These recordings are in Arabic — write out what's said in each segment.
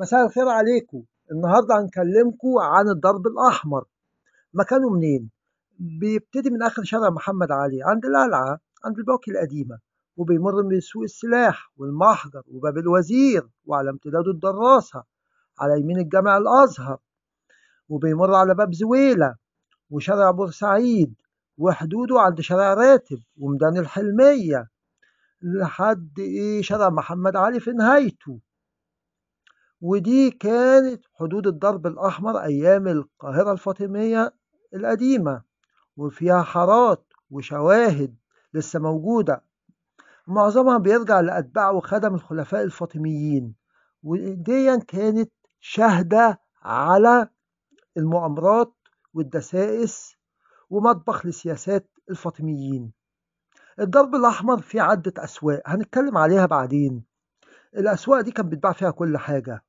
مساء الخير عليكم النهارده هنكلمكم عن الضرب الاحمر مكانه منين بيبتدي من اخر شارع محمد علي عند القلعه عند البوكي القديمه وبيمر من سوق السلاح والمحجر وباب الوزير وعلى امتداده الدراسه على يمين الجامع الازهر وبيمر على باب زويله وشارع بورسعيد وحدوده عند شارع راتب وميدان الحلميه لحد ايه شارع محمد علي في نهايته ودي كانت حدود الضرب الأحمر أيام القاهرة الفاطمية القديمة وفيها حارات وشواهد لسه موجودة معظمها بيرجع لأتباع وخدم الخلفاء الفاطميين وديا كانت شاهدة على المؤامرات والدسائس ومطبخ لسياسات الفاطميين الضرب الأحمر فيه عدة أسواق هنتكلم عليها بعدين الأسواق دي كان بيتباع فيها كل حاجة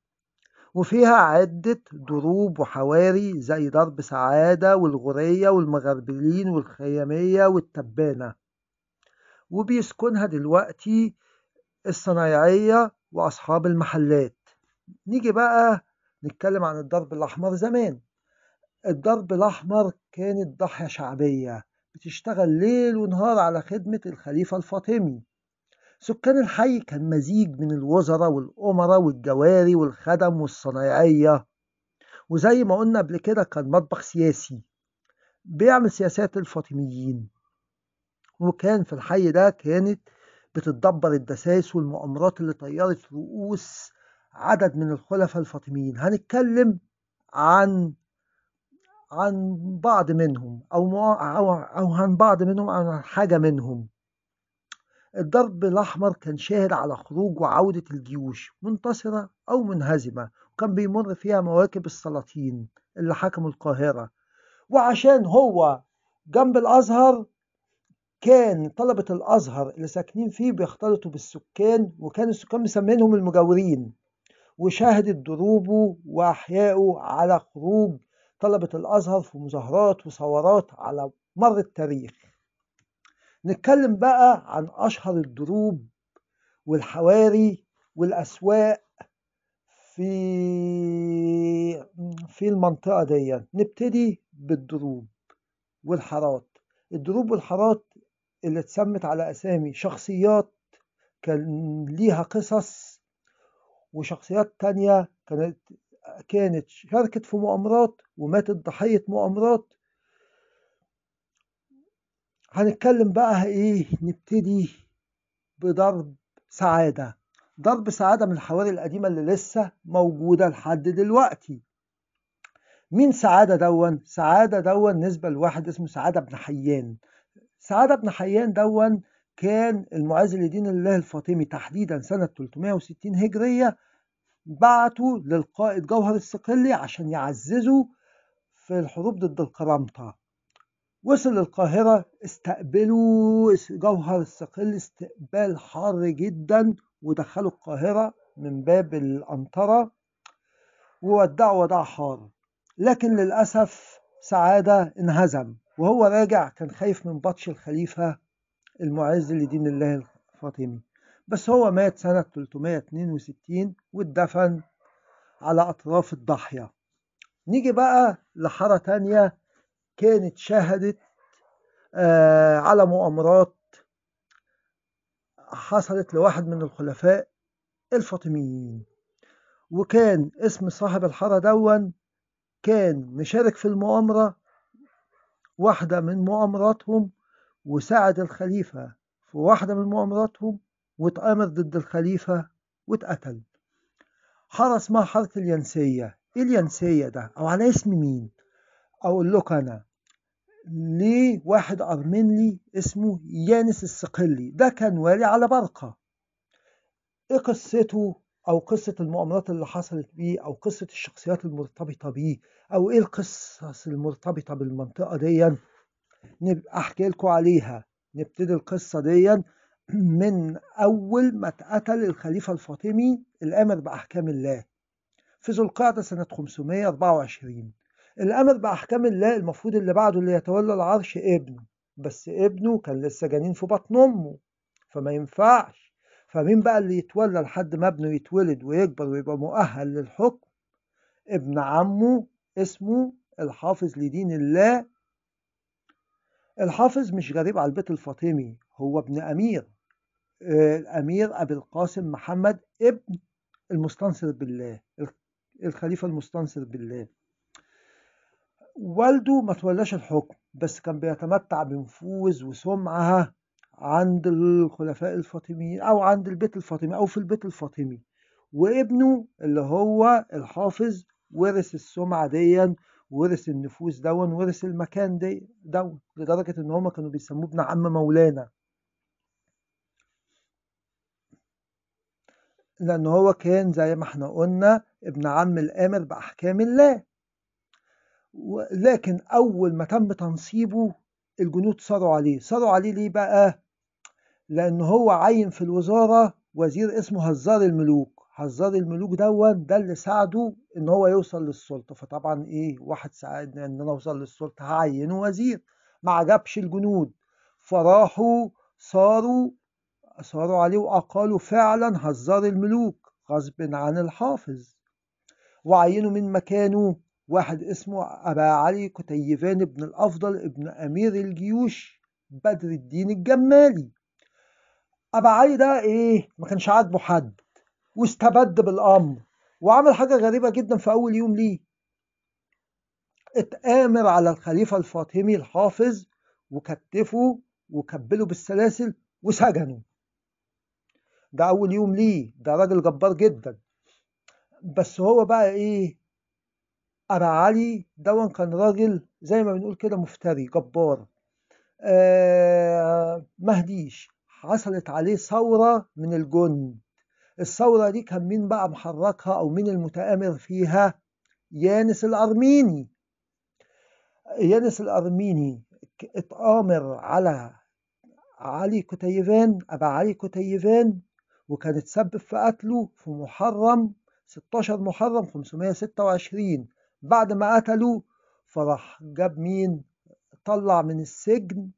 وفيها عدة دروب وحواري زي درب سعادة والغورية والمغربلين والخيامية والتبانة وبيسكنها دلوقتي الصنايعية وأصحاب المحلات نيجي بقى نتكلم عن الضرب الأحمر زمان الضرب الأحمر كانت ضاحية شعبية بتشتغل ليل ونهار على خدمة الخليفة الفاطمي سكان الحي كان مزيج من الوزراء والأمراء والجواري والخدم والصنايعية وزي ما قلنا قبل كده كان مطبخ سياسي بيعمل سياسات الفاطميين وكان في الحي ده كانت بتتدبر الدساس والمؤامرات اللي طيرت رؤوس عدد من الخلفاء الفاطميين هنتكلم عن عن بعض منهم أو, أو, أو عن بعض منهم أو عن حاجة منهم الضرب الأحمر كان شاهد على خروج وعودة الجيوش منتصرة أو منهزمة وكان بيمر فيها مواكب السلاطين اللي حكموا القاهرة وعشان هو جنب الأزهر كان طلبة الأزهر اللي ساكنين فيه بيختلطوا بالسكان وكان السكان مسمينهم المجاورين وشاهدت ضروبه وأحيائه على خروج طلبة الأزهر في مظاهرات وثورات على مر التاريخ نتكلم بقى عن أشهر الدروب والحواري والأسواق في في المنطقة دي نبتدي بالدروب والحارات الدروب والحارات اللي اتسمت على أسامي شخصيات كان ليها قصص وشخصيات تانية كانت كانت شاركت في مؤامرات وماتت ضحية مؤامرات هنتكلم بقى ايه نبتدي بضرب سعادة ضرب سعادة من الحواري القديمة اللي لسه موجودة لحد دلوقتي مين سعادة دون؟ سعادة دون نسبة لواحد اسمه سعادة بن حيان سعادة بن حيان دون كان المعز لدين الله الفاطمي تحديدا سنة 360 هجرية بعته للقائد جوهر السقلي عشان يعززه في الحروب ضد القرامطة وصل القاهرة استقبلوا جوهر الصقل استقبال حار جدا ودخلوا القاهرة من باب الأنطرة وودعوا وداع حار لكن للأسف سعادة انهزم وهو راجع كان خايف من بطش الخليفة المعز لدين الله الفاطمي بس هو مات سنة 362 واتدفن على أطراف الضاحية نيجي بقى لحارة تانية كانت شهدت آه، على مؤامرات حصلت لواحد من الخلفاء الفاطميين وكان اسم صاحب الحارة دون كان مشارك في المؤامرة واحدة من مؤامراتهم وساعد الخليفة في واحدة من مؤامراتهم واتأمر ضد الخليفة واتقتل حارة اسمها حارة الينسية ايه الينسية ده او على اسم مين اقول لك انا ليه واحد أرمني اسمه يانس السقلي ده كان والي على برقة إيه قصته أو قصة المؤامرات اللي حصلت بيه أو قصة الشخصيات المرتبطة بيه أو إيه القصص المرتبطة بالمنطقة دي نبقى أحكي لكم عليها نبتدي القصة دي من أول ما اتقتل الخليفة الفاطمي الآمر بأحكام الله في ذو القعدة سنة 524 الأمر بأحكام الله المفروض اللي بعده اللي يتولى العرش ابنه بس ابنه كان لسه جنين في بطن أمه فما ينفعش فمين بقى اللي يتولى لحد ما ابنه يتولد ويكبر ويبقى مؤهل للحكم ابن عمه اسمه الحافظ لدين الله الحافظ مش غريب على البيت الفاطمي هو ابن أمير آه، الأمير أبي القاسم محمد ابن المستنصر بالله الخليفة المستنصر بالله والده ما تولاش الحكم بس كان بيتمتع بنفوذ وسمعة عند الخلفاء الفاطميين أو عند البيت الفاطمي أو في البيت الفاطمي وابنه اللي هو الحافظ ورث السمعة ديا ورث النفوذ دون ورث المكان دي دون لدرجة إن هما كانوا بيسموه ابن عم مولانا لأن هو كان زي ما احنا قلنا ابن عم الآمر بأحكام الله لكن أول ما تم تنصيبه الجنود صاروا عليه صاروا عليه ليه بقى لأن هو عين في الوزارة وزير اسمه هزار الملوك هزار الملوك دون ده اللي ساعده ان هو يوصل للسلطة فطبعا ايه واحد ساعدني ان انا اوصل للسلطة هعينه وزير ما عجبش الجنود فراحوا صاروا صاروا عليه وأقالوا فعلا هزار الملوك غصب عن الحافظ وعينوا من مكانه واحد اسمه أبا علي كتيفان بن الأفضل ابن أمير الجيوش بدر الدين الجمالي أبا علي ده إيه ما كانش عاجبه حد واستبد بالأمر وعمل حاجة غريبة جدا في أول يوم ليه اتآمر على الخليفة الفاطمي الحافظ وكتفه وكبله بالسلاسل وسجنه ده أول يوم ليه ده راجل جبار جدا بس هو بقى إيه أبا علي دون كان راجل زي ما بنقول كده مفتري جبار آه مهديش حصلت عليه ثورة من الجند الثورة دي كان مين بقى محركها أو مين المتآمر فيها يانس الأرميني يانس الأرميني اتآمر على علي كتيفان أبا علي كتيفان وكان اتسبب في قتله في محرم 16 محرم 526 بعد ما قتلوا فراح جاب مين طلع من السجن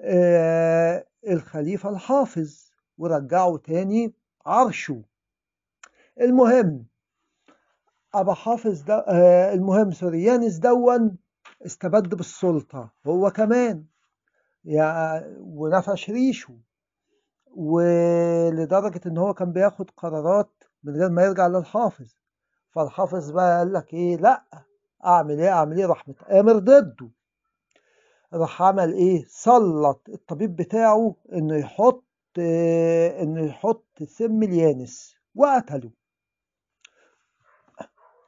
آه الخليفة الحافظ ورجعه تاني عرشه المهم أبا حافظ ده آه المهم سوريانس دون استبد بالسلطة هو كمان يعني ونفش ريشه ولدرجة إن هو كان بياخد قرارات من غير ما يرجع للحافظ فالحافظ بقى قال لك ايه لا اعمل ايه اعمل ايه راح متآمر ضده راح عمل ايه سلط الطبيب بتاعه انه يحط إيه انه يحط سم اليانس وقتله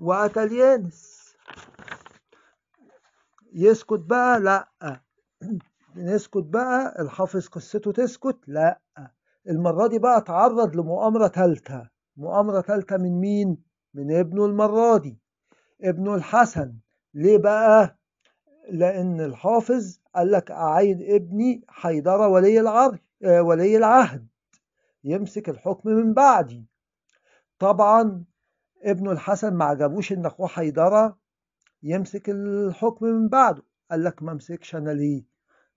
وقتل يانس يسكت بقى لا نسكت بقى الحافظ قصته تسكت لا المرة دي بقى اتعرض لمؤامرة ثالثة مؤامرة ثالثة من مين من ابنه المرة دي ابنه الحسن ليه بقى لأن الحافظ قال لك أعيد ابني حيدرة ولي العرض آه، ولي العهد يمسك الحكم من بعدي طبعا ابنه الحسن ما عجبوش ان اخوه حيدره يمسك الحكم من بعده قال لك ما امسكش انا ليه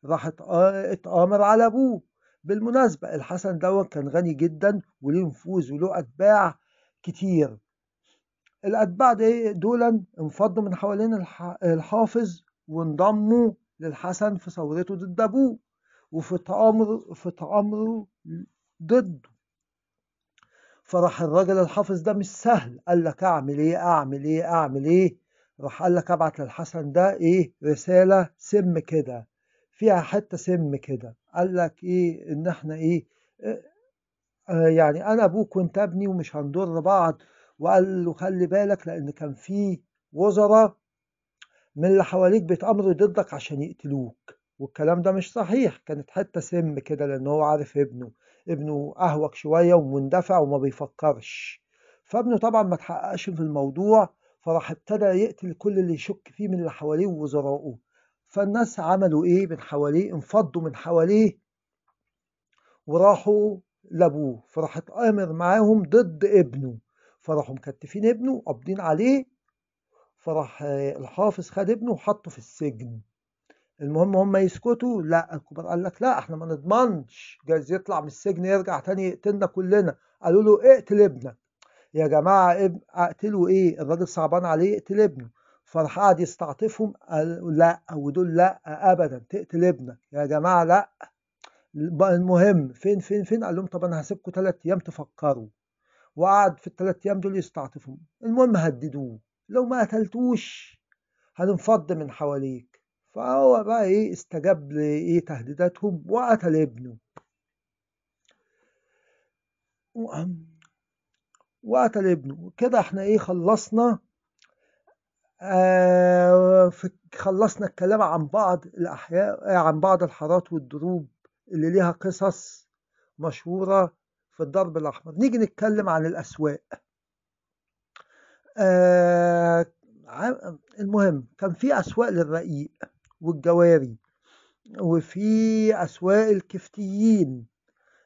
راح اتآمر على ابوه بالمناسبة الحسن دوت كان غني جدا وله نفوذ وله أتباع كتير الأتباع دول انفضوا من حوالين الحافظ وانضموا للحسن في ثورته ضد أبوه وفي تآمره في تآمره ضده فراح الراجل الحافظ ده مش سهل قال لك أعمل إيه أعمل إيه أعمل إيه راح قال لك أبعت للحسن ده إيه رسالة سم كده فيها حتة سم كده قال لك إيه إن إحنا إيه آه، يعني أنا أبوك وأنت ابني ومش هنضر بعض وقال له خلي بالك لأن كان في وزراء من اللي حواليك بيتأمروا ضدك عشان يقتلوك والكلام ده مش صحيح كانت حتة سم كده لأن هو عارف ابنه ابنه أهوك شوية ومندفع وما بيفكرش فابنه طبعا ما تحققش في الموضوع فراح ابتدى يقتل كل اللي يشك فيه من اللي حواليه ووزرائه فالناس عملوا ايه من حواليه انفضوا من حواليه وراحوا لابوه فراح اتآمر معاهم ضد ابنه فراحوا مكتفين ابنه وقابضين عليه فراح آه، الحافظ خد ابنه وحطه في السجن المهم هم يسكتوا لا الكبار قال لك لا احنا ما نضمنش جايز يطلع من السجن يرجع تاني يقتلنا كلنا قالوا له اقتل ابنك يا جماعه اقتلوا ايه الراجل صعبان عليه اقتل ابنه فراح قعد يستعطفهم قالوا لا ودول لا ابدا تقتل ابنك يا جماعه لا المهم فين فين فين قال لهم طب انا هسيبكم ثلاث ايام تفكروا وقعد في الثلاث ايام دول يستعطفهم المهم هددوه لو ما قتلتوش هننفض من حواليك فهو بقى ايه استجاب لايه تهديداتهم وقتل ابنه وقتل ابنه كده احنا ايه خلصنا آه خلصنا الكلام عن بعض الاحياء عن بعض الحارات والدروب اللي ليها قصص مشهورة في الضرب الأحمر نيجي نتكلم عن الأسواق آه المهم كان في أسواق للرقيق والجواري وفي أسواق الكفتيين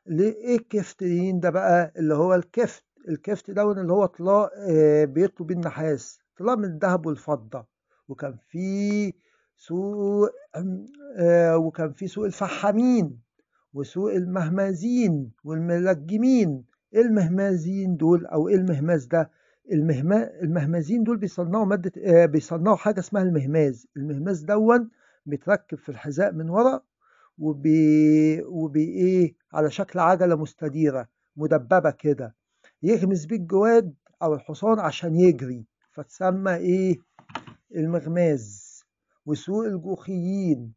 ليه الكفتيين ده بقى اللي هو الكفت الكفت ده اللي هو طلاق آه بيه النحاس طلاق من الذهب والفضة وكان في سوق آه وكان في سوق الفحامين وسوء المهمازين والملجمين إيه المهمازين دول او ايه المهماز ده المهما المهمازين دول بيصنعوا مادة آه، بيصنعوا حاجة اسمها المهماز المهماز دون بيتركب في الحذاء من ورا وبي وبي ايه على شكل عجلة مستديرة مدببة كده يغمز بيه الجواد او الحصان عشان يجري فتسمى ايه المغماز وسوق الجوخيين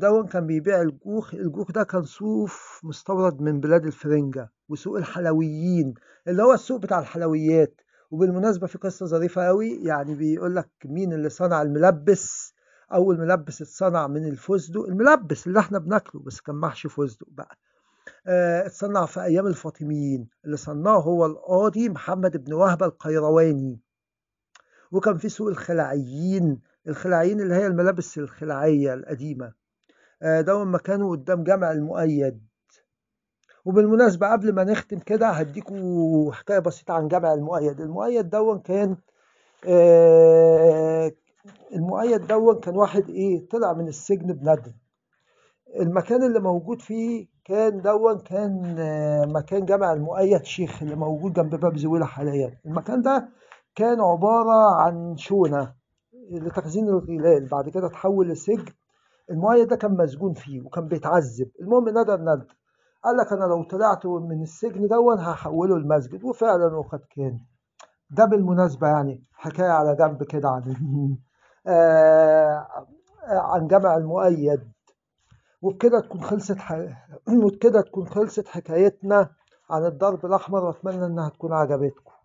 ده آه، كان بيبيع الجوخ الجوخ ده كان صوف مستورد من بلاد الفرنجة وسوق الحلويين اللي هو السوق بتاع الحلويات وبالمناسبة في قصة ظريفة قوي يعني بيقول لك مين اللي صنع الملبس أول ملبس اتصنع من الفستق الملبس اللي احنا بناكله بس كان محشي فستق بقى آه، اتصنع في أيام الفاطميين اللي صنعه هو القاضي محمد بن وهبة القيرواني وكان في سوق الخلاعيين الخلاعيين اللي هي الملابس الخلاعية القديمة آه، دول ما كانوا قدام جامع المؤيد وبالمناسبة قبل ما نختم كده هديكوا حكاية بسيطة عن جامع المؤيد المؤيد دون كان آه، المؤيد دون كان واحد ايه طلع من السجن بندم المكان اللي موجود فيه كان دون كان آه، مكان جامع المؤيد شيخ اللي موجود جنب باب زويلة حاليا المكان ده كان عبارة عن شونة لتخزين الغلال بعد كده اتحول لسجن المؤيد ده كان مسجون فيه وكان بيتعذب المهم ندى ندى قال لك انا لو طلعت من السجن دون هحوله المسجد وفعلا وقد كان ده بالمناسبة يعني حكاية على جنب كده عن آه، عن جمع المؤيد وبكده تكون خلصت وبكده تكون خلصت حكايتنا عن الضرب الأحمر وأتمنى إنها تكون عجبتكم